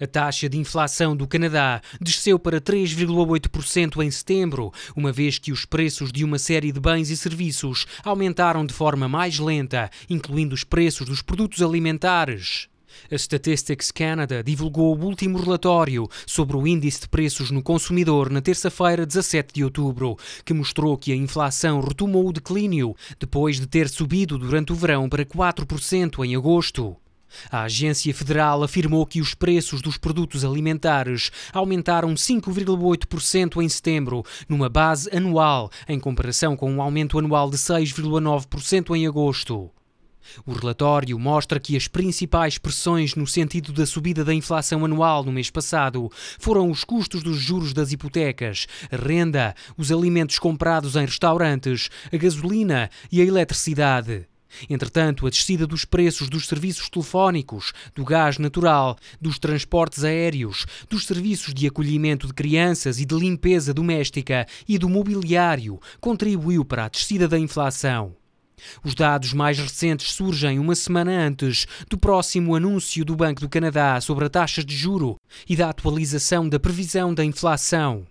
A taxa de inflação do Canadá desceu para 3,8% em setembro, uma vez que os preços de uma série de bens e serviços aumentaram de forma mais lenta, incluindo os preços dos produtos alimentares. A Statistics Canada divulgou o último relatório sobre o índice de preços no consumidor na terça-feira, 17 de outubro, que mostrou que a inflação retomou o declínio depois de ter subido durante o verão para 4% em agosto. A Agência Federal afirmou que os preços dos produtos alimentares aumentaram 5,8% em setembro, numa base anual, em comparação com um aumento anual de 6,9% em agosto. O relatório mostra que as principais pressões no sentido da subida da inflação anual no mês passado foram os custos dos juros das hipotecas, a renda, os alimentos comprados em restaurantes, a gasolina e a eletricidade. Entretanto, a descida dos preços dos serviços telefónicos, do gás natural, dos transportes aéreos, dos serviços de acolhimento de crianças e de limpeza doméstica e do mobiliário contribuiu para a descida da inflação. Os dados mais recentes surgem uma semana antes do próximo anúncio do Banco do Canadá sobre a taxa de juro e da atualização da previsão da inflação.